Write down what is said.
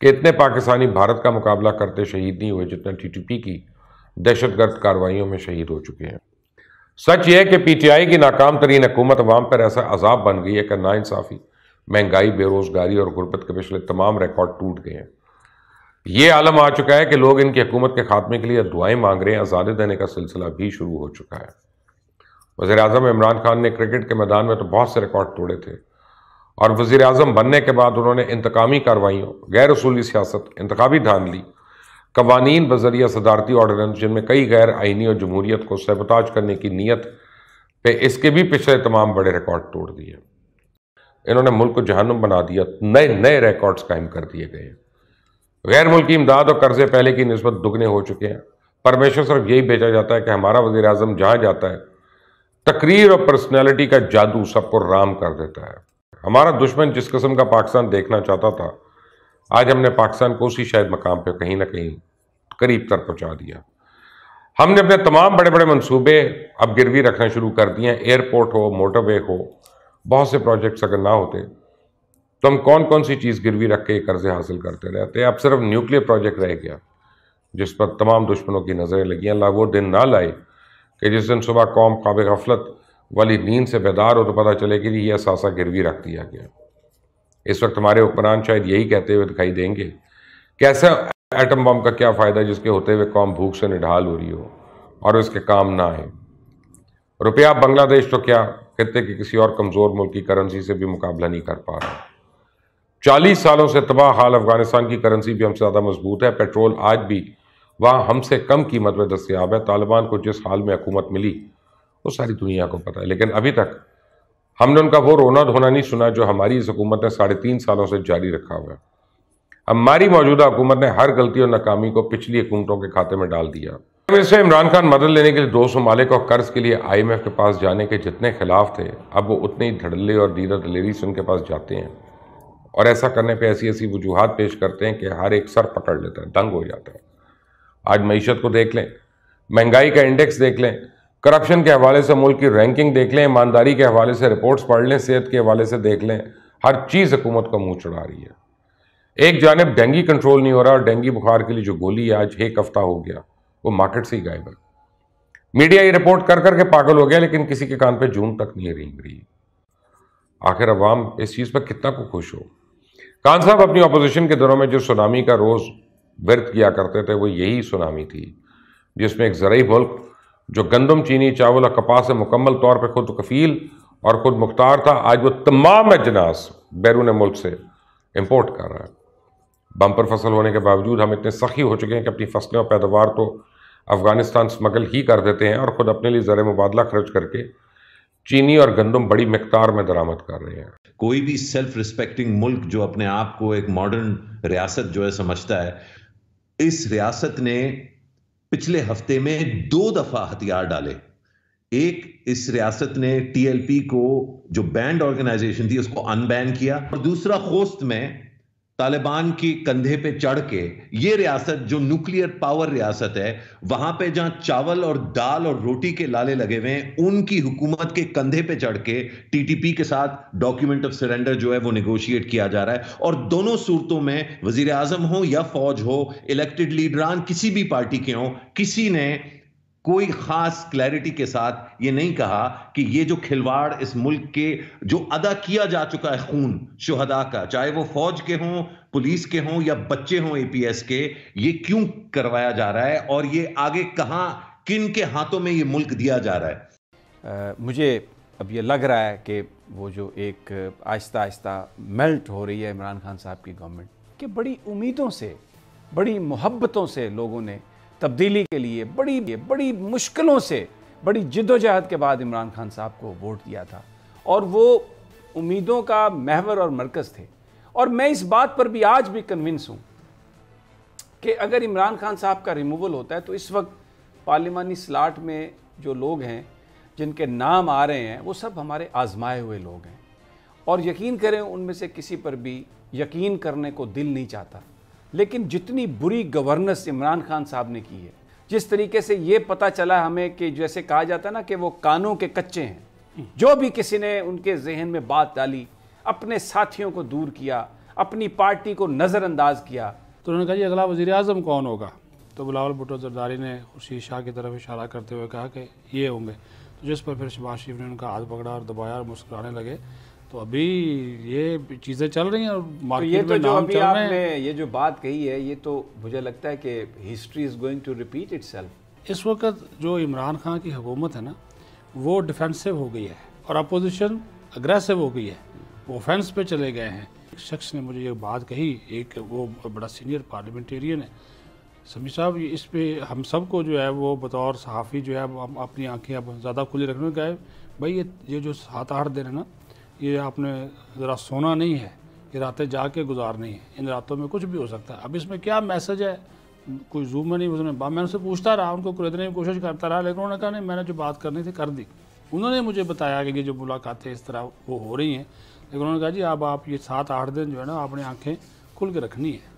कि इतने पाकिस्तानी भारत का मुकाबला करते शहीद नहीं हुए टी टीटीपी की दहशतगर्द कार्रवाइयों में शहीद हो चुके हैं सच यह है कि पीटीआई की नाकाम तरीन हुकूमत अवाम पर ऐसा अजाब बन गई है कि नाानसाफ़ी महंगाई बेरोज़गारी और गुर्बत के पिछले तमाम रिकॉर्ड टूट गए हैं ये आलम आ चुका है कि लोग इनकी हुकूमत के खात्मे के लिए दुआएं मांग रहे हैं आजादे देने का सिलसिला भी शुरू हो चुका है वजे अजम इमरान खान ने क्रिकेट के मैदान में तो बहुत से रिकॉर्ड तोड़े थे और वज़ी अजम बनने के बाद उन्होंने इंतकामी कार्रवाइयों गैर रसूली सियासत इंतबी धान ली कवानीन बजरिया सदारती ऑर्डनेंस जिनमें कई गैर आइनी और जमहूरीत को सहबताज करने की नीयत पे इसके भी पिछले तमाम बड़े रिकॉर्ड तोड़ दिए इन्होंने मुल्क को जहनुम बना दिया नए नए रिकॉर्ड्स कायम कर दिए गए गैर मुल्की इमदाद और कर्जे पहले की नस्बत दुगने हो चुके हैं परमेश्वर सिर्फ यही भेजा जाता है कि हमारा वजी अजम जहाँ जाता है तकरीर और पर्सनैलिटी का जादू सबको राम कर देता है हमारा दुश्मन जिस किस्म का पाकिस्तान देखना चाहता था आज हमने पाकिस्तान को उसी शायद मकाम पर कहीं ना कहीं करीब तक पहुँचा दिया हमने अपने तमाम बड़े बड़े मनसूबे अब गिरवी रखना शुरू कर दिए हैं एयरपोर्ट हो मोटरवे हो बहुत से प्रोजेक्ट्स अगर ना होते तो हम कौन कौन सी चीज़ गिरवी रख के कर्जे हासिल करते रहते अब सिर्फ न्यूक्लियर प्रोजेक्ट रह गया जिस पर तमाम दुश्मनों की नज़रें लगी अल्लाह वो दिन ना लाए कि जिस दिन सुबह कौम काब गफलत वाली नींद से बेदार हो तो पता चले कि यह असासा गिरवी रख दिया गया इस वक्त हमारे हुक्मरान शायद यही कहते हुए दिखाई देंगे कैसे एटम बम का क्या फ़ायदा जिसके होते हुए कौम भूख से निढाल हो रही हो और उसके काम ना आए रुपया बांग्लादेश तो क्या कहते कि किसी और कमज़ोर मुल्क की करेंसी से भी मुकाबला नहीं कर पा रहा चालीस सालों से तबाह हाल अफगानिस्तान की करेंसी भी हमसे ज़्यादा मजबूत है पेट्रोल आज भी वहाँ हमसे कम कीमत में दस्याब है तालिबान को जिस हाल में हुकूमत मिली वो सारी दुनिया को पता है लेकिन अभी तक हमने उनका वो रोना धोना नहीं सुना जो हमारी इस हुकूमत ने साढ़े तीन सालों से जारी रखा हुआ है हमारी मौजूदा हुकूमत ने हर गलती और नाकामी को पिछली हुकूमतों के खाते में डाल दिया इससे इमरान खान मदद लेने के लिए सौ मालिक और कर्ज के लिए आई एम एफ के पास जाने के जितने खिलाफ थे अब वो उतने ही धड़ल्ले और दीदा दलेरी से उनके पास जाते हैं और ऐसा करने पर ऐसी ऐसी वजूहत पेश करते हैं कि हर एक सर पकड़ लेता है दंग हो जाता है आज मीशत को देख लें महंगाई का इंडेक्स देख लें करप्शन के हवाले से मुल्क की रैंकिंग देख लें ईमानदारी के हवाले से रिपोर्ट्स पढ़ लें सेहत के हवाले से देख लें हर चीज़ हुकूमत का मुंह चढ़ा रही है एक जानब डेंगी कंट्रोल नहीं हो रहा और डेंगी बुखार के लिए जो गोली आज एक हफ्ता हो गया वो मार्केट से ही गायब है मीडिया ये रिपोर्ट कर करके पागल हो गया लेकिन किसी के कान पर जून तक नहीं रेंग रही आखिर अवाम इस चीज़ पर कितना को खुश हो कान साहब अपनी अपोजिशन के दिनों में जो सुनामी का रोज़ व्यर्थ किया करते थे वो यही सुनामी थी जिसमें एक ज़रूरी मुल्क जो गंदम चीनी चावल और कपास से मुकम्मल तौर पर खुद कफ़ील और खुद मुख्तार था आज वो तमाम अजनास बैरून मुल्क से इम्पोर्ट कर रहा है बम्पर फसल होने के बावजूद हम इतने सखी हो चुके हैं कि अपनी फसलें और पैदावार तो अफ़गानिस्तान स्मगल ही कर देते हैं और ख़ुद अपने लिए ज़र मुबादला खर्च करके चीनी और गंदम बड़ी मकदार में दरामद कर रहे हैं कोई भी सेल्फ रिस्पेक्टिंग मुल्क जो अपने आप को एक मॉडर्न रियासत जो है समझता है इस रियासत ने पिछले हफ्ते में दो दफा हथियार डाले एक इस रियासत ने टीएलपी को जो बैंड ऑर्गेनाइजेशन थी उसको अनबैन किया और दूसरा खोस्त में तालिबान की कंधे पे चढ़ के ये रियासत जो न्यूक्लियर पावर रियासत है वहां पे जहां चावल और दाल और रोटी के लाले लगे हुए हैं उनकी हुकूमत के कंधे पे चढ़ के टीटीपी के साथ डॉक्यूमेंट ऑफ सरेंडर जो है वो निगोशिएट किया जा रहा है और दोनों सूरतों में वजीर आजम हो या फौज हो इलेक्टेड लीडरान किसी भी पार्टी के हों किसी ने कोई खास क्लैरिटी के साथ ये नहीं कहा कि ये जो खिलवाड़ इस मुल्क के जो अदा किया जा चुका है खून शुहदा का चाहे वो फौज के हों पुलिस के हों या बच्चे हों एपीएस के ये क्यों करवाया जा रहा है और ये आगे कहाँ किन के हाथों में ये मुल्क दिया जा रहा है आ, मुझे अब ये लग रहा है कि वो जो एक आहिस्ता आहिस्ता मेल्ट हो रही है इमरान खान साहब की गवर्नमेंट कि बड़ी उम्मीदों से बड़ी मोहब्बतों से लोगों ने तब्दीली के लिए बड़ी बड़ी मुश्किलों से बड़ी जिदोजहद के बाद इमरान खान साहब को वोट दिया था और वो उम्मीदों का महवर और मरकज़ थे और मैं इस बात पर भी आज भी कन्विंस हूँ कि अगर इमरान खान साहब का रिमूवल होता है तो इस वक्त पार्लिमानी स्लाट में जो लोग हैं जिनके नाम आ रहे हैं वो सब हमारे आजमाए हुए लोग हैं और यकीन करें उनमें से किसी पर भी यकीन करने को दिल नहीं चाहता लेकिन जितनी बुरी गवर्नेंस इमरान खान साहब ने की है जिस तरीके से ये पता चला हमें कि जैसे कहा जाता है ना कि वो कानों के कच्चे हैं जो भी किसी ने उनके जहन में बात डाली अपने साथियों को दूर किया अपनी पार्टी को नज़रअंदाज किया तो उन्होंने कहा अगला वजी अजम कौन होगा तो बिलावल भुटो जरदारी ने खुर्शीद शाह की तरफ इशारा करते हुए कहा कि ये होंगे तो जिस पर फिर शबाज शरीफ ने उनका हाथ पकड़ा और दबाया और मुस्कुराने लगे तो अभी ये चीज़ें चल रही हैं और मार्केट तो ये तो में जो अभी आपने ये जो बात कही है ये तो मुझे लगता है कि history is going to repeat it इस वक्त जो इमरान खान की हुकूमत है ना वो डिफेंसिव हो गई है और अपोजिशन अग्रेसिव हो गई है वो ऑफेंस पे चले गए हैं एक शख्स ने मुझे ये बात कही एक वो बड़ा सीनियर पार्लियामेंटेरियन है समी साहब इस पर हम सब को जो है वो बतौर सहाफ़ी जो है अपनी आँखें अब ज़्यादा खुली रखने गए है भाई ये ये जो सात आठ दिन है ना ये आपने ज़रा सोना नहीं है ये रातें जाके गुजारनी है इन रातों में कुछ भी हो सकता है अब इसमें क्या मैसेज है कोई जूम में नहीं उसने मैं उनसे पूछता रहा उनको खरीदने की कोशिश करता रहा लेकिन उन्होंने कहा नहीं मैंने जो बात करनी थी कर दी उन्होंने मुझे बताया कि ये जो मुलाकातें इस तरह वो हो रही हैं लेकिन उन्होंने कहा जी अब आप ये सात आठ दिन जो है ना आपने आँखें खुल के रखनी है